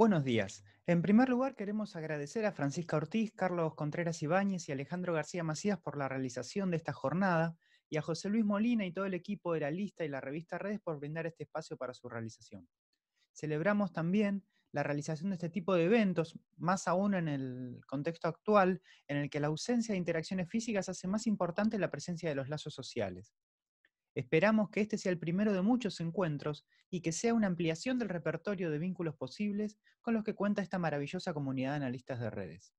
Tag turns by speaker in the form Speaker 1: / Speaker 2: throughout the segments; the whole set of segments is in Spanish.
Speaker 1: Buenos días. En primer lugar, queremos agradecer a Francisca Ortiz, Carlos Contreras Ibáñez y Alejandro García Macías por la realización de esta jornada y a José Luis Molina y todo el equipo de la lista y la revista Redes por brindar este espacio para su realización. Celebramos también la realización de este tipo de eventos, más aún en el contexto actual, en el que la ausencia de interacciones físicas hace más importante la presencia de los lazos sociales. Esperamos que este sea el primero de muchos encuentros y que sea una ampliación del repertorio de vínculos posibles con los que cuenta esta maravillosa comunidad de analistas de redes.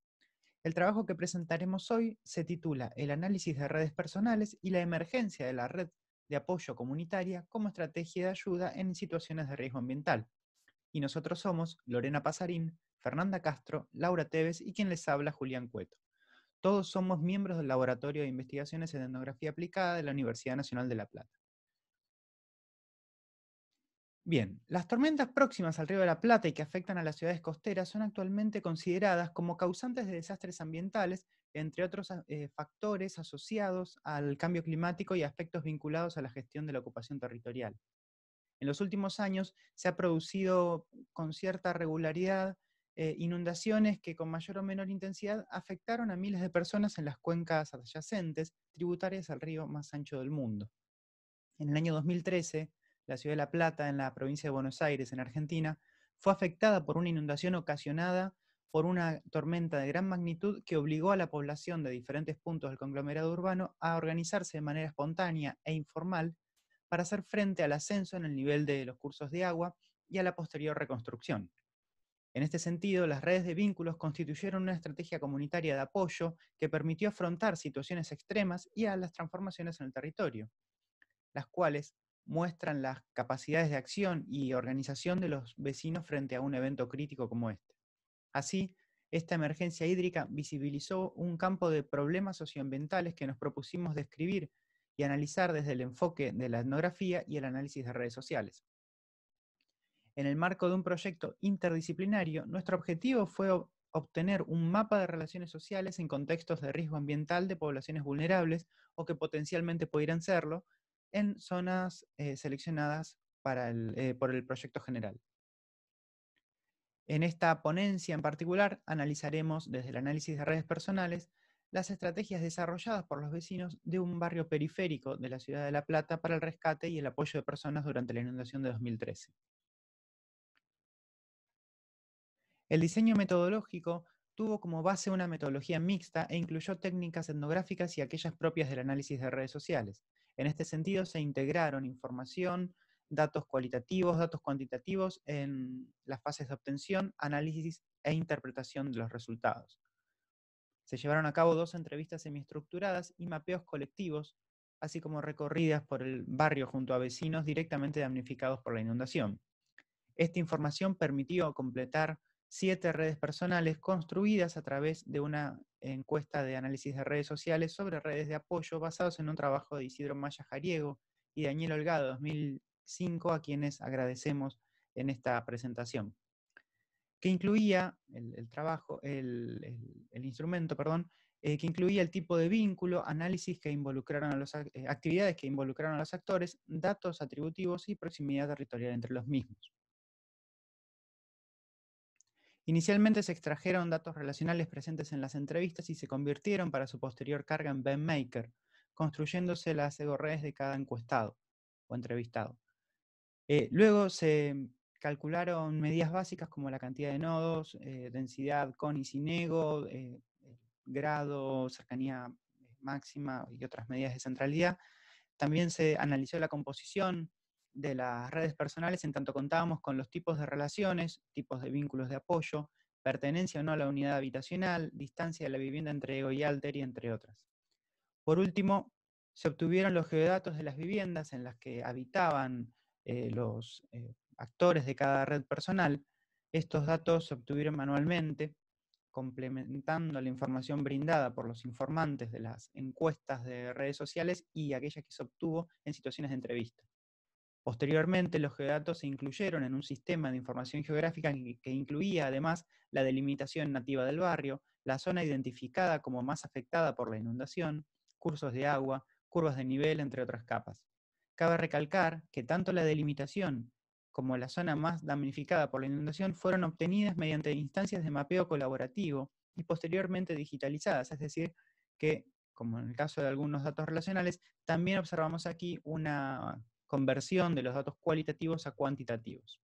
Speaker 1: El trabajo que presentaremos hoy se titula El análisis de redes personales y la emergencia de la red de apoyo comunitaria como estrategia de ayuda en situaciones de riesgo ambiental. Y nosotros somos Lorena Pasarín, Fernanda Castro, Laura Teves y quien les habla Julián Cueto. Todos somos miembros del Laboratorio de Investigaciones en Etnografía Aplicada de la Universidad Nacional de La Plata. Bien, las tormentas próximas al río de la Plata y que afectan a las ciudades costeras son actualmente consideradas como causantes de desastres ambientales, entre otros eh, factores asociados al cambio climático y aspectos vinculados a la gestión de la ocupación territorial. En los últimos años se ha producido con cierta regularidad eh, inundaciones que con mayor o menor intensidad afectaron a miles de personas en las cuencas adyacentes, tributarias al río más ancho del mundo. En el año 2013, la ciudad de La Plata, en la provincia de Buenos Aires, en Argentina, fue afectada por una inundación ocasionada por una tormenta de gran magnitud que obligó a la población de diferentes puntos del conglomerado urbano a organizarse de manera espontánea e informal para hacer frente al ascenso en el nivel de los cursos de agua y a la posterior reconstrucción. En este sentido, las redes de vínculos constituyeron una estrategia comunitaria de apoyo que permitió afrontar situaciones extremas y a las transformaciones en el territorio, las cuales muestran las capacidades de acción y organización de los vecinos frente a un evento crítico como este. Así, esta emergencia hídrica visibilizó un campo de problemas socioambientales que nos propusimos describir y analizar desde el enfoque de la etnografía y el análisis de redes sociales. En el marco de un proyecto interdisciplinario, nuestro objetivo fue obtener un mapa de relaciones sociales en contextos de riesgo ambiental de poblaciones vulnerables o que potencialmente pudieran serlo en zonas eh, seleccionadas eh, por el proyecto general. En esta ponencia en particular analizaremos desde el análisis de redes personales las estrategias desarrolladas por los vecinos de un barrio periférico de la ciudad de La Plata para el rescate y el apoyo de personas durante la inundación de 2013. El diseño metodológico tuvo como base una metodología mixta e incluyó técnicas etnográficas y aquellas propias del análisis de redes sociales. En este sentido, se integraron información, datos cualitativos, datos cuantitativos en las fases de obtención, análisis e interpretación de los resultados. Se llevaron a cabo dos entrevistas semiestructuradas y mapeos colectivos, así como recorridas por el barrio junto a vecinos directamente damnificados por la inundación. Esta información permitió completar siete redes personales construidas a través de una encuesta de análisis de redes sociales sobre redes de apoyo basados en un trabajo de Isidro Maya Jariego y Daniel Holgado 2005, a quienes agradecemos en esta presentación, que incluía el, trabajo, el, instrumento, perdón, eh, que incluía el tipo de vínculo, análisis que involucraron a los, eh, actividades que involucraron a los actores, datos atributivos y proximidad territorial entre los mismos. Inicialmente se extrajeron datos relacionales presentes en las entrevistas y se convirtieron para su posterior carga en BenMaker, construyéndose las ego redes de cada encuestado o entrevistado. Eh, luego se calcularon medidas básicas como la cantidad de nodos, eh, densidad con y sin ego, eh, grado, cercanía máxima y otras medidas de centralidad. También se analizó la composición de las redes personales en tanto contábamos con los tipos de relaciones, tipos de vínculos de apoyo, pertenencia o no a la unidad habitacional, distancia de la vivienda entre Ego y Alter y entre otras. Por último, se obtuvieron los geodatos de las viviendas en las que habitaban eh, los eh, actores de cada red personal. Estos datos se obtuvieron manualmente, complementando la información brindada por los informantes de las encuestas de redes sociales y aquellas que se obtuvo en situaciones de entrevista. Posteriormente, los geodatos se incluyeron en un sistema de información geográfica que incluía además la delimitación nativa del barrio, la zona identificada como más afectada por la inundación, cursos de agua, curvas de nivel, entre otras capas. Cabe recalcar que tanto la delimitación como la zona más damnificada por la inundación fueron obtenidas mediante instancias de mapeo colaborativo y posteriormente digitalizadas, es decir, que, como en el caso de algunos datos relacionales, también observamos aquí una conversión de los datos cualitativos a cuantitativos.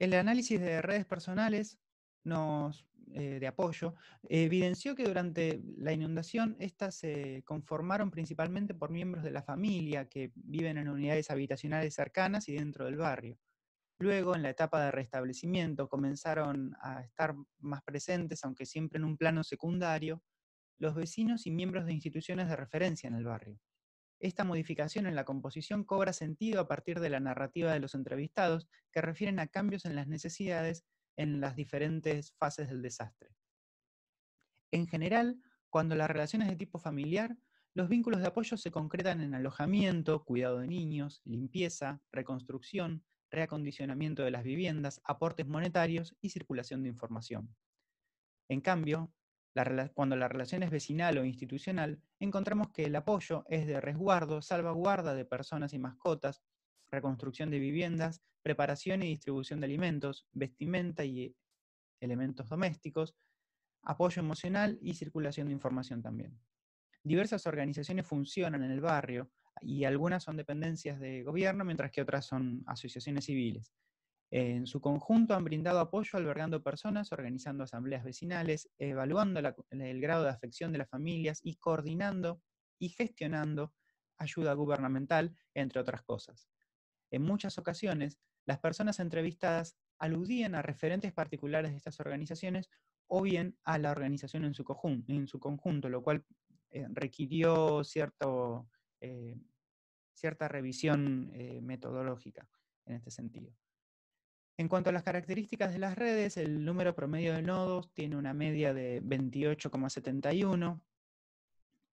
Speaker 1: El análisis de redes personales eh, de apoyo evidenció que durante la inundación estas se conformaron principalmente por miembros de la familia que viven en unidades habitacionales cercanas y dentro del barrio. Luego, en la etapa de restablecimiento, comenzaron a estar más presentes, aunque siempre en un plano secundario, los vecinos y miembros de instituciones de referencia en el barrio. Esta modificación en la composición cobra sentido a partir de la narrativa de los entrevistados que refieren a cambios en las necesidades en las diferentes fases del desastre. En general, cuando las relaciones de tipo familiar, los vínculos de apoyo se concretan en alojamiento, cuidado de niños, limpieza, reconstrucción, reacondicionamiento de las viviendas, aportes monetarios y circulación de información. En cambio, cuando la relación es vecinal o institucional, encontramos que el apoyo es de resguardo, salvaguarda de personas y mascotas, reconstrucción de viviendas, preparación y distribución de alimentos, vestimenta y eh, elementos domésticos, apoyo emocional y circulación de información también. Diversas organizaciones funcionan en el barrio y algunas son dependencias de gobierno, mientras que otras son asociaciones civiles. En su conjunto han brindado apoyo albergando personas, organizando asambleas vecinales, evaluando el grado de afección de las familias y coordinando y gestionando ayuda gubernamental, entre otras cosas. En muchas ocasiones, las personas entrevistadas aludían a referentes particulares de estas organizaciones o bien a la organización en su, conjunto, lo cual eh, requirió eh, cierta revisión eh, metodológica en este sentido. En cuanto a las características de las redes, el número promedio de nodos tiene una media de 28,71,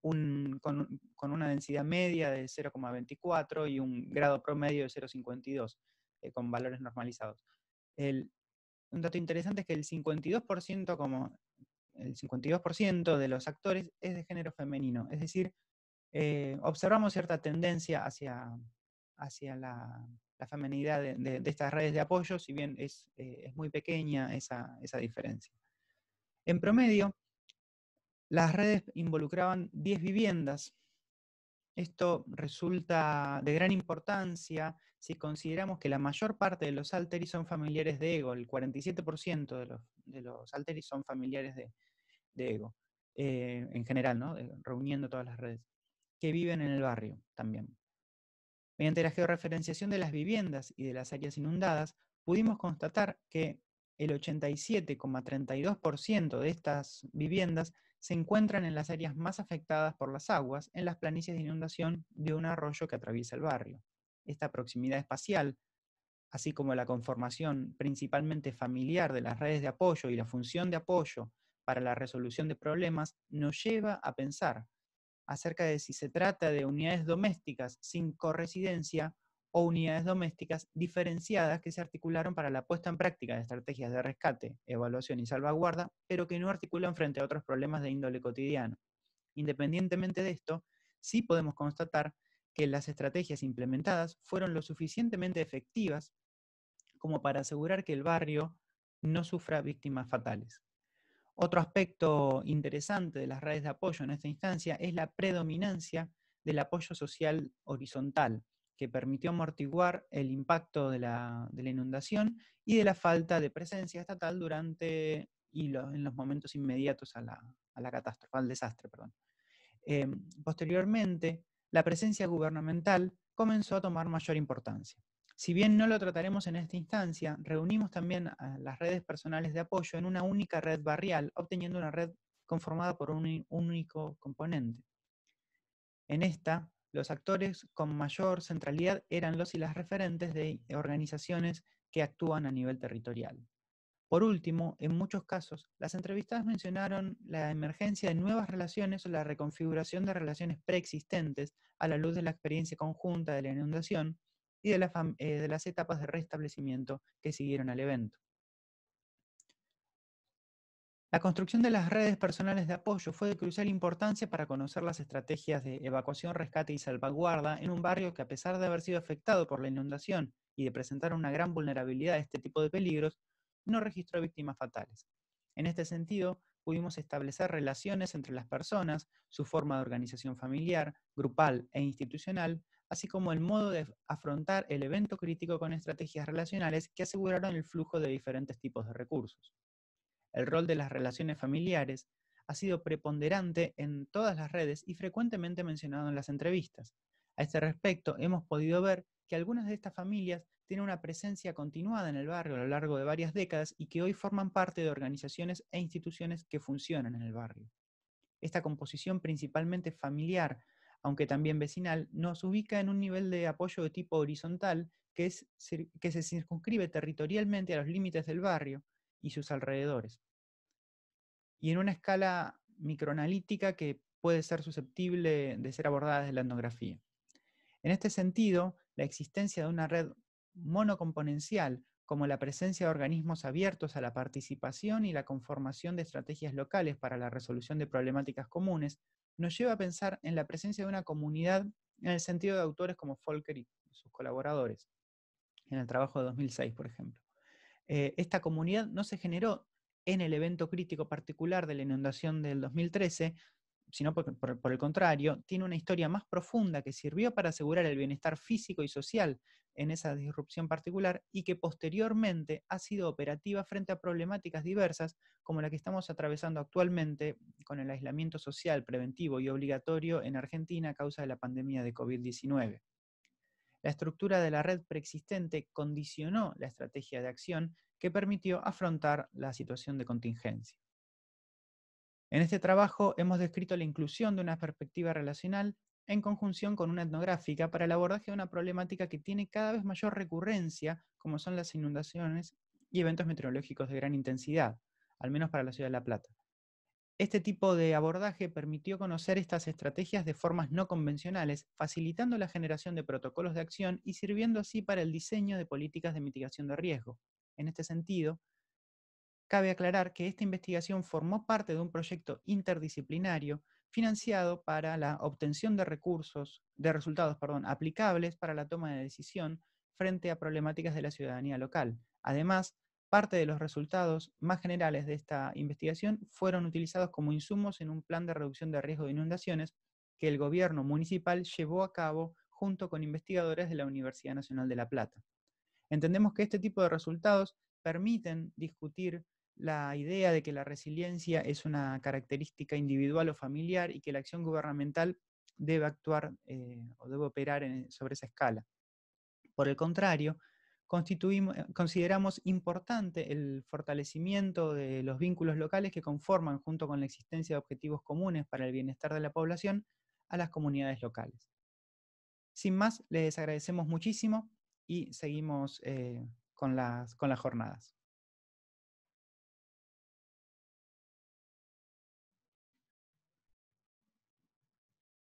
Speaker 1: con, una densidad media de 0,24 y un grado promedio de 0,52 eh, con valores normalizados. un dato interesante es que el 52%, como el 52 de los actores es de género femenino, es decir, eh, observamos cierta tendencia hacia, hacia la la feminidad de, estas redes de apoyo, si bien es, eh, muy pequeña esa, diferencia. En promedio, las redes involucraban 10 viviendas. Esto resulta de gran importancia si consideramos que la mayor parte de los alteris son familiares de Ego, el 47% de los, de los alteris son familiares de, Ego, eh, en general, ¿no? reuniendo todas las redes, que viven en el barrio también. Mediante la georreferenciación de las viviendas y de las áreas inundadas, pudimos constatar que el 87,32% de estas viviendas se encuentran en las áreas más afectadas por las aguas, en las planicies de inundación de un arroyo que atraviesa el barrio. Esta proximidad espacial, así como la conformación principalmente familiar de las redes de apoyo y la función de apoyo para la resolución de problemas, nos lleva a pensar acerca de si se trata de unidades domésticas sin corresidencia o unidades domésticas diferenciadas que se articularon para la puesta en práctica de estrategias de rescate, evaluación y salvaguarda, pero que no articulan frente a otros problemas de índole cotidiano. Independientemente de esto, sí podemos constatar que las estrategias implementadas fueron lo suficientemente efectivas como para asegurar que el barrio no sufra víctimas fatales. Otro aspecto interesante de las redes de apoyo en esta instancia es la predominancia del apoyo social horizontal, que permitió amortiguar el impacto de la, inundación y de la falta de presencia estatal durante y en los momentos inmediatos a la, catástrofe, al desastre. Em, posteriormente, la presencia gubernamental comenzó a tomar mayor importancia. Si bien no lo trataremos en esta instancia, reunimos también a las redes personales de apoyo en una única red barrial, obteniendo una red conformada por un único componente. En esta, los actores con mayor centralidad eran los y las referentes de organizaciones que actúan a nivel territorial. Por último, en muchos casos, las entrevistas mencionaron la emergencia de nuevas relaciones o la reconfiguración de relaciones preexistentes a la luz de la experiencia conjunta de la inundación y eh, de, las etapas de restablecimiento que siguieron al evento. La construcción de las redes personales de apoyo fue de crucial importancia para conocer las estrategias de evacuación, rescate y salvaguarda en un barrio que a pesar de haber sido afectado por la inundación y de presentar una gran vulnerabilidad a este tipo de peligros, no registró víctimas fatales. En este sentido, pudimos establecer relaciones entre las personas, su forma de organización familiar, grupal e institucional, así como el modo de afrontar el evento crítico con estrategias relacionales que aseguraron el flujo de diferentes tipos de recursos. El rol de las relaciones familiares ha sido preponderante en todas las redes y frecuentemente mencionado en las entrevistas. A este respecto, hemos podido ver que algunas de estas familias tienen una presencia continuada en el barrio a lo largo de varias décadas y que hoy forman parte de organizaciones e instituciones que funcionan en el barrio. Esta composición principalmente familiar aunque también vecinal, nos ubica en un nivel de apoyo de tipo horizontal que, se circunscribe territorialmente a los límites del barrio y sus alrededores. Y en una escala microanalítica que puede ser susceptible de ser abordada desde la etnografía. En este sentido, la existencia de una red monocomponencial, como la presencia de organismos abiertos a la participación y la conformación de estrategias locales para la resolución de problemáticas comunes, nos lleva a pensar en la presencia de una comunidad en el sentido de autores como Folker y sus colaboradores, en el trabajo de 2006, por ejemplo. Eh, esta comunidad no se generó en el evento crítico particular de la inundación del 2013, sino por, el contrario, tiene una historia más profunda que sirvió para asegurar el bienestar físico y social en esa disrupción particular y que posteriormente ha sido operativa frente a problemáticas diversas como la que estamos atravesando actualmente con el aislamiento social preventivo y obligatorio en Argentina a causa de la pandemia de COVID-19. La estructura de la red preexistente condicionó la estrategia de acción que permitió afrontar la situación de contingencia. En este trabajo hemos descrito la inclusión de una perspectiva relacional en conjunción con una etnográfica para el abordaje de una problemática que tiene cada vez mayor recurrencia, como son las inundaciones y eventos meteorológicos de gran intensidad, al menos para la ciudad de La Plata. Este tipo de abordaje permitió conocer estas estrategias de formas no convencionales, facilitando la generación de protocolos de acción y sirviendo así para el diseño de políticas de mitigación de riesgo. En este sentido, Cabe aclarar que esta investigación formó parte de un proyecto interdisciplinario financiado para la obtención de recursos, de resultados, perdón, aplicables para la toma de decisión frente a problemáticas de la ciudadanía local. Además, parte de los resultados más generales de esta investigación fueron utilizados como insumos en un plan de reducción de riesgo de inundaciones que el gobierno municipal llevó a cabo junto con investigadores de la Universidad Nacional de La Plata. Entendemos que este tipo de resultados permiten discutir la idea de que la resiliencia es una característica individual o familiar y que la acción gubernamental debe actuar eh, o debe operar sobre esa escala. Por el contrario, eh, consideramos importante el fortalecimiento de los vínculos locales que conforman, junto con la existencia de objetivos comunes para el bienestar de la población, a las comunidades locales. Sin más, les agradecemos muchísimo y seguimos eh, con las jornadas.